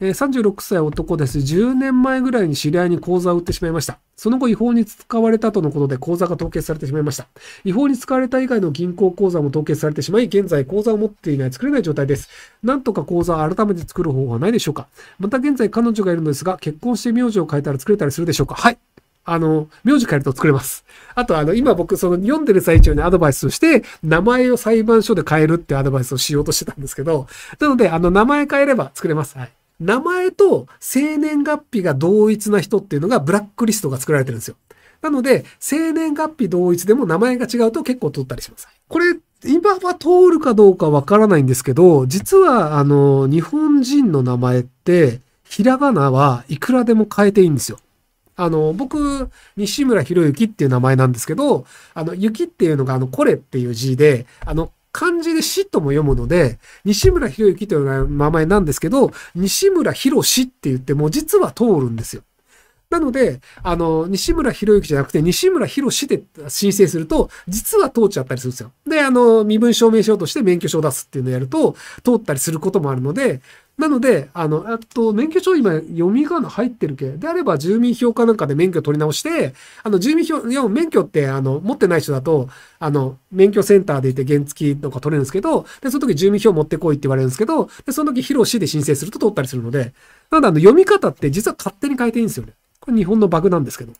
えー、36歳男です。10年前ぐらいに知り合いに口座を売ってしまいました。その後違法に使われたとのことで口座が凍結されてしまいました。違法に使われた以外の銀行口座も凍結されてしまい、現在口座を持っていない、作れない状態です。なんとか口座を改めて作る方法はないでしょうかまた現在彼女がいるのですが、結婚して名字を変えたら作れたりするでしょうかはい。あの、名字変えると作れます。あと、あの、今僕、その読んでる最中にアドバイスをして、名前を裁判所で変えるってアドバイスをしようとしてたんですけど、なので、あの、名前変えれば作れます。はい。名前と生年月日が同一な人っていうのがブラックリストが作られてるんですよ。なので、生年月日同一でも名前が違うと結構通ったりします。これ、今は通るかどうかわからないんですけど、実は、あの、日本人の名前って、ひらがなはいくらでも変えていいんですよ。あの、僕、西村博之っていう名前なんですけど、あの、雪っていうのが、あの、これっていう字で、あの、漢字で死とも読むので、西村博之という名前なんですけど、西村博士って言っても実は通るんですよ。なので、あの、西村博之じゃなくて、西村博士で申請すると、実は通っちゃったりするんですよ。で、あの、身分証明書として免許証を出すっていうのをやると、通ったりすることもあるので、なので、あの、あと、免許証今、読み仮名入ってるけであれば、住民票かなんかで免許取り直して、あの、住民票、要は免許って、あの、持ってない人だと、あの、免許センターでいて原付とか取れるんですけど、で、その時住民票持ってこいって言われるんですけど、で、その時、広しで申請すると取ったりするので、なので、あの、読み方って実は勝手に変えていいんですよね。これ日本のバグなんですけど。